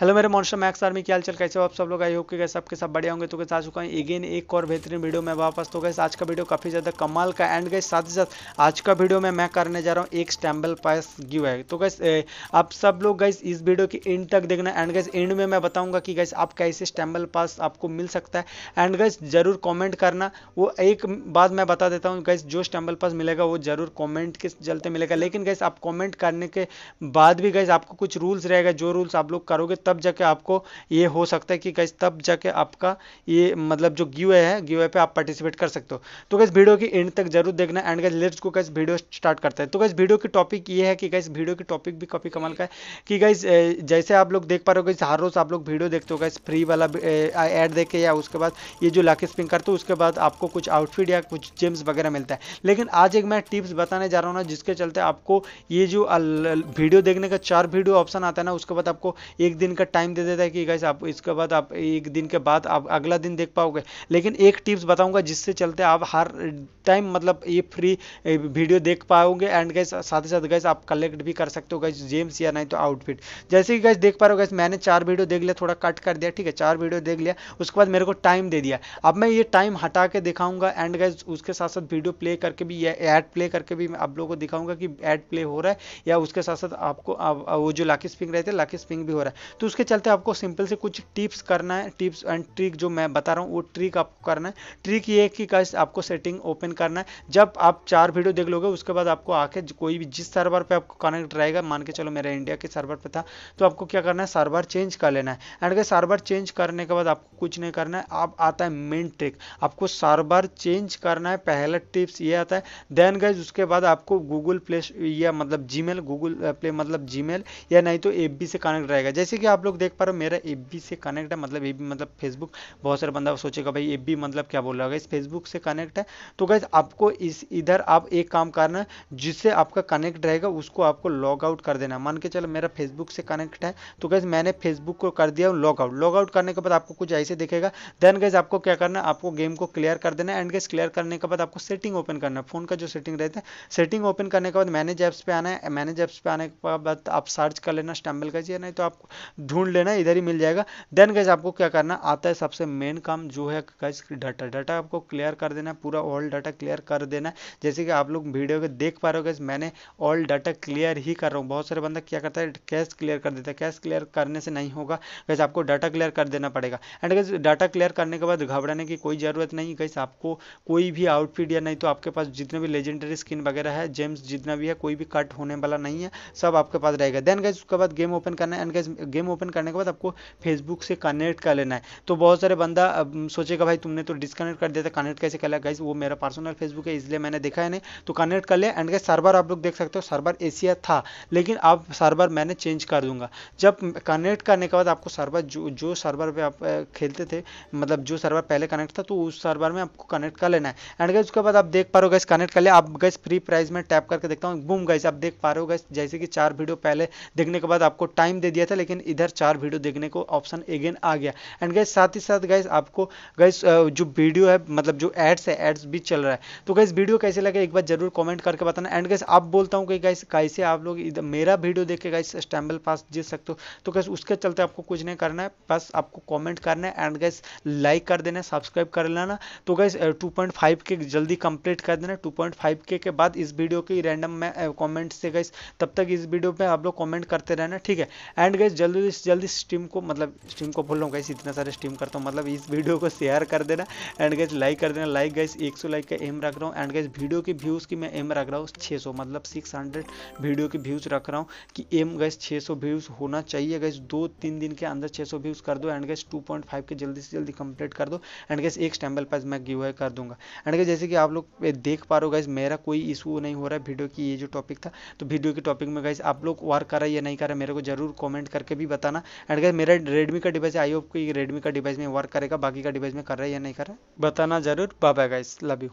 hello मेरे monster max army क्या चल कैसे हो आप सब लोग आई होप कि कैसे आपके सब बढ़िया होंगे तो कैसे आ चुका है एगेन एक और बेहतरीन वीडियो में वापस तो गैस आज का वीडियो काफ़ी ज़्यादा कमाल का एंड गए साथ ही साथ आज का वीडियो में मैं करने जा रहा हूँ एक स्टैम्बल पास गिव है तो गैस आप सब लोग गैस इस वीडियो की एंड तक देखना एंड गैस एंड में मैं बताऊँगा कि गैस आप कैसे स्टैम्बल पास आपको मिल सकता है एंड गैस जरूर कॉमेंट करना वो एक बात मैं बता देता हूँ गैस जो स्टैम्बल पास मिलेगा वो जरूर कॉमेंट के चलते मिलेगा लेकिन गैस आप कॉमेंट करने के बाद भी गैस आपको कुछ रूल्स रहेगा जो रूल्स आप लोग करोगे तब जाके आपको ये हो सकता है कि कैसे तब जाके आपका ये मतलब जो गिवे है गिवे पे आप पार्टिसिपेट कर सकते हो तो कैसे वीडियो की एंड तक जरूर देखना एंड कैसे लेट्स को कैसे वीडियो स्टार्ट करते हैं तो कैसे वीडियो की टॉपिक ये है कि कैसे वीडियो की टॉपिक भी काफ़ी कमाल का है कि गैस जैसे आप लोग देख पा रहे हो कैसे हर रोज़ आप लोग वीडियो देखते हो कैसे फ्री वाला एड देख के या उसके बाद ये जो लाके स्पिन करते हो उसके बाद आपको कुछ आउटफिट या कुछ जेम्स वगैरह मिलता है लेकिन आज एक मैं टिप्स बताने जा रहा हूँ ना जिसके चलते आपको ये जो वीडियो देखने का चार वीडियो ऑप्शन आता है ना उसके बाद आपको एक दिन का टाइम दे देता है कि गैस आप इसके बाद आप एक दिन के बाद आप अगला दिन देख पाओगे लेकिन एक टिप्स बताऊंगा जिससे चलते आप हर टाइम मतलब ये फ्री वीडियो देख पाओगे एंड गैस साथ ही साथ गैस आप कलेक्ट भी कर सकते हो गैस जेम्स या नहीं तो आउटफिट जैसे कि गैस देख पा रहे हो गैस मैंने चार वीडियो देख लिया थोड़ा कट कर दिया ठीक है चार वीडियो देख लिया उसके बाद मेरे को टाइम दे दिया अब मैं ये टाइम हटा के दिखाऊंगा एंड गैस उसके साथ साथ वीडियो प्ले करके भी या एड प्ले करके भी मैं आप लोगों को दिखाऊंगा कि एड प्ले हो रहा है या उसके साथ साथ आपको वो जो लाकी स्पिंग रहते थे लाकी स्पिंग भी हो रहा है तो तो उसके चलते आपको सिंपल से कुछ टिप्स करना है टिप्स एंड ट्रिक जो मैं बता रहा हूँ वो ट्रिक आपको करना है ट्रिक ये है कि कैसे आपको सेटिंग ओपन करना है जब आप चार वीडियो देख लोगे उसके बाद आपको आके कोई भी जिस सर्वर पर आपको कनेक्ट रहेगा मान के चलो मेरा इंडिया के सर्वर पर था तो आपको क्या करना है सर्वर चेंज कर लेना है एंड अगर सर्वर चेंज करने के बाद आपको कुछ नहीं करना है आप आता है मेन ट्रिक आपको सर्वर चेंज करना है पहला टिप्स ये आता है देन गैज उसके बाद आपको गूगल प्ले या मतलब जी गूगल प्ले मतलब जी या नहीं तो एफ से कनेक्ट रहेगा जैसे कि आप लोग देख पा रहे हो मेरा एफ से कनेक्ट है मतलब एफ मतलब फेसबुक बहुत सारे बंदा सोचेगा भाई एफ मतलब क्या बोल रहा है इस फेसबुक से कनेक्ट है तो गैस आपको इस इधर आप एक काम करना जिससे आपका कनेक्ट रहेगा उसको आपको लॉग आउट कर देना मान के चलो मेरा फेसबुक से कनेक्ट है तो गैस मैंने फेसबुक को कर दिया लॉग आउट लॉग आउट करने के बाद आपको कुछ ऐसे दिखेगा देन गैस आपको क्या करना है आपको गेम को क्लियर कर देना एंड गैस क्लियर करने के बाद आपको सेटिंग ओपन करना है फोन का जो सेटिंग रहता है सेटिंग ओपन करने के बाद मैनेज ऐप्स पे आना है मैनेज ऐप्स पे आने के बाद आप सर्च कर लेना स्टम्बल का जी नहीं तो आप ढूंढ लेना इधर ही मिल जाएगा देन गैस आपको क्या करना आता है सबसे मेन काम जो है गैस डाटा डाटा आपको क्लियर कर देना पूरा ऑल डाटा क्लियर कर देना जैसे कि आप लोग वीडियो को देख पा रहे हो गैस मैंने ऑल डाटा क्लियर ही कर रहा हूँ बहुत सारे बंदा क्या करता है कैश क्लियर कर देता है कैश क्लियर करने से नहीं होगा गैस आपको डाटा क्लियर कर देना पड़ेगा एंड गैस डाटा क्लियर करने के बाद घबराने की कोई ज़रूरत नहीं गैस आपको कोई भी आउटफिट या नहीं तो आपके पास जितने भी लेजेंडरी स्किन वगैरह है जेम्स जितना भी है कोई भी कट होने वाला नहीं है सब आपके पास रहेगा देन गैस उसके बाद गेम ओपन करना है एंड गैस गेम ओपन करने के बाद आपको फेसबुक से कनेक्ट कर लेना है तो बहुत सारे बंदा सोचेगा भाई तुमने तो डिसकनेक्ट कर दिया था कनेक्ट कैसे कर लिया गाइज वो मेरा पर्सनल फेसबुक है इसलिए मैंने देखा है नहीं तो कनेक्ट कर लिया एंड गाइज सर्वर आप लोग देख सकते हो सर्वर एशिया था लेकिन अब सर्वर मैंने चेंज कर दूंगा जब कनेक्ट करने के बाद आपको सर्वर जो जो सर्वर पे आप खेलते थे मतलब जो सर्वर पहले कनेक्ट था तो उस सर्वर में आपको कनेक्ट कर लेना है एंड गए उसके बाद आप देख पा रहे हो गैस कनेक्ट कर लिया आप गैस फ्री प्राइस में टैप करके देखता हूँ बूम गैस आप देख पा रहे हो गैस जैसे कि चार वीडियो पहले देखने के बाद आपको टाइम दे दिया था लेकिन इधर इधर चार वीडियो देखने को ऑप्शन अगेन आ गया एंड गैस साथ ही साथ गैस आपको गैस जो वीडियो है मतलब जो एड्स है एड्स भी चल रहा है तो गैस वीडियो कैसे लगे एक बार जरूर कॉमेंट करके बताना एंड गैस आप बोलता हूँ कि गैस कैसे आप लोग मेरा वीडियो देख के गैस स्टैम्बल पास जीत सकते हो तो गैस उसके चलते आपको कुछ नहीं करना है बस आपको कॉमेंट करना है एंड गैस लाइक कर देना सब्सक्राइब कर लेना तो गैस टू के जल्दी कंप्लीट कर देना टू के, के बाद इस वीडियो की रैंडम में कॉमेंट से गैस तब तक इस वीडियो पे आप लोग कॉमेंट करते रहना ठीक है एंड गैस जल्दी तो इस जल्दी स्ट्रीम को मतलब स्ट्रीम को बोल रहा हूँ गैस इतना सारे स्ट्रीम करता हूँ मतलब इस वीडियो को शेयर कर देना एंड गैस लाइक कर देना लाइक गाइस 100 लाइक का एम रख रहा हूँ एंड गैस वीडियो की व्यूज़ की मैं एम रख रहा हूँ 600 मतलब 600 वीडियो की व्यूज़ रख रहा हूँ कि एम गाइस 600 व्यूज़ होना चाहिए गैस दो तीन दिन के अंदर 600 व्यूज़ कर दो एंड गाइस 2.5 के जल्दी से जल्दी कंप्लीट कर दो एंड गैस एक स्टैम्बल पैस मैं गिव कर दूंगा एंड गैस जैसे कि आप लोग देख पा रहे हो गैस मेरा कोई इशू नहीं हो रहा है वीडियो की ये जो टॉपिक था तो वीडियो के टॉपिक में गैस आप लोग वर्क कर रहा है या नहीं कर रहा मेरे को जरूर कॉमेंट करके भी बताना एंड गाइस मेरा रेडमी का डिवाइस आई होप कि रेडमी का डिवाइस में वर्क करेगा बाकी का डिवाइस में कर रहा है या नहीं कर रहा बताना जरूर bye bye guys love you